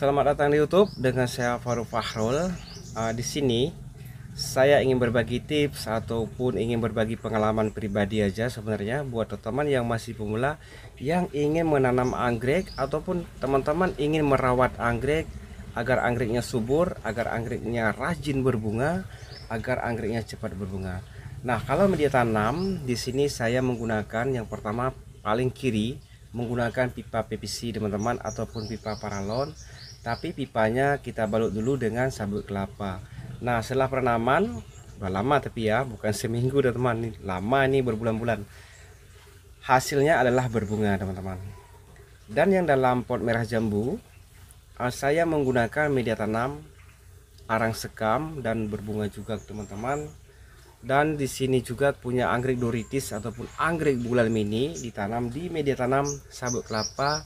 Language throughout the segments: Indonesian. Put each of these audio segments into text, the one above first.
Selamat datang di YouTube dengan saya Faru Fahrul. Uh, di sini saya ingin berbagi tips ataupun ingin berbagi pengalaman pribadi aja sebenarnya buat teman-teman yang masih pemula yang ingin menanam anggrek ataupun teman-teman ingin merawat anggrek agar anggreknya subur, agar anggreknya rajin berbunga, agar anggreknya cepat berbunga. Nah, kalau media tanam di sini saya menggunakan yang pertama paling kiri menggunakan pipa PVC teman-teman ataupun pipa paralon tapi pipanya kita balut dulu dengan sabut kelapa nah setelah perenaman udah lama tapi ya bukan seminggu dan teman ini lama ini berbulan-bulan hasilnya adalah berbunga teman-teman dan yang dalam pot merah jambu ah, saya menggunakan media tanam arang sekam dan berbunga juga teman-teman dan di sini juga punya anggrek doritis ataupun anggrek bulan mini ditanam di media tanam sabut kelapa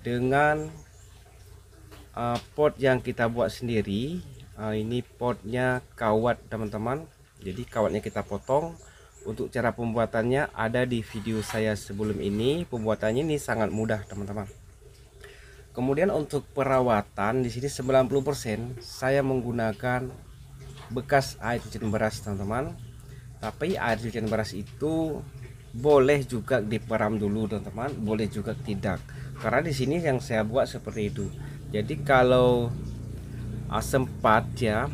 dengan uh, pot yang kita buat sendiri uh, ini potnya kawat teman-teman jadi kawatnya kita potong untuk cara pembuatannya ada di video saya sebelum ini pembuatannya ini sangat mudah teman-teman kemudian untuk perawatan di sini 90% saya menggunakan bekas air cucian beras teman-teman tapi air cucian beras itu boleh juga diperam dulu teman-teman boleh juga tidak karena di sini yang saya buat seperti itu jadi kalau sempat ya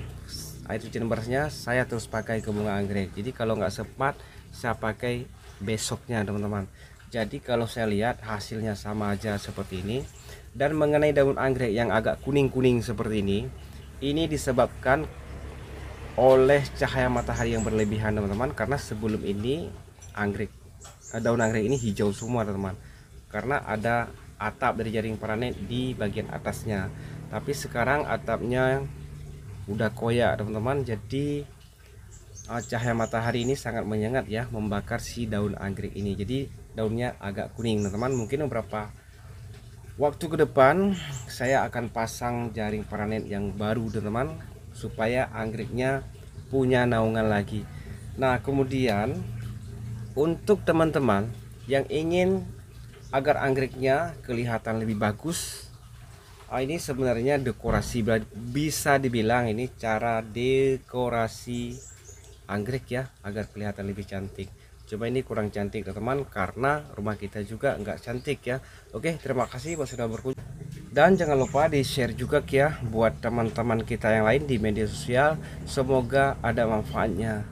air cuci bersihnya saya terus pakai ke bunga anggrek jadi kalau nggak sempat saya pakai besoknya teman-teman jadi kalau saya lihat hasilnya sama aja seperti ini dan mengenai daun anggrek yang agak kuning-kuning seperti ini ini disebabkan oleh cahaya matahari yang berlebihan teman-teman karena sebelum ini anggrek eh, daun anggrek ini hijau semua teman-teman karena ada atap dari jaring paranet di bagian atasnya tapi sekarang atapnya udah koyak teman-teman jadi uh, cahaya matahari ini sangat menyengat ya membakar si daun anggrek ini jadi daunnya agak kuning teman-teman mungkin beberapa waktu ke depan saya akan pasang jaring paranet yang baru teman-teman supaya anggreknya punya naungan lagi nah kemudian untuk teman-teman yang ingin agar anggreknya kelihatan lebih bagus ah, ini sebenarnya dekorasi bisa dibilang ini cara dekorasi anggrek ya agar kelihatan lebih cantik coba ini kurang cantik teman-teman karena rumah kita juga nggak cantik ya oke terima kasih buat sudah berkunjung dan jangan lupa di share juga ya buat teman-teman kita yang lain di media sosial semoga ada manfaatnya